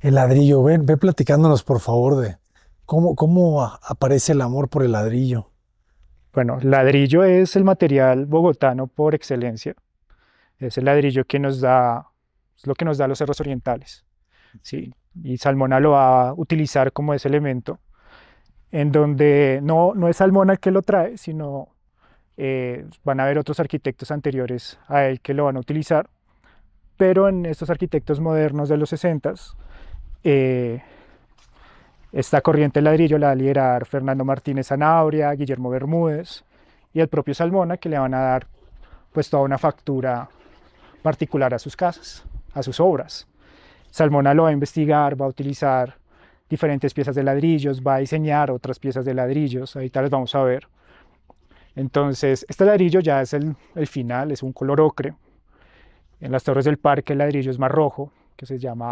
El ladrillo, ven, ve platicándonos por favor de cómo, cómo aparece el amor por el ladrillo. Bueno, ladrillo es el material bogotano por excelencia. Es el ladrillo que nos da, es lo que nos da los cerros orientales. Sí, y Salmona lo va a utilizar como ese elemento, en donde no, no es Salmona el que lo trae, sino eh, van a haber otros arquitectos anteriores a él que lo van a utilizar, pero en estos arquitectos modernos de los 60s eh, esta corriente de ladrillo la va a liderar Fernando Martínez Zanabria, Guillermo Bermúdez y el propio Salmona, que le van a dar pues toda una factura particular a sus casas, a sus obras. Salmona lo va a investigar, va a utilizar diferentes piezas de ladrillos, va a diseñar otras piezas de ladrillos, ahorita las vamos a ver. Entonces, este ladrillo ya es el final, es un color ocre. En las torres del parque el ladrillo es más rojo, que se llama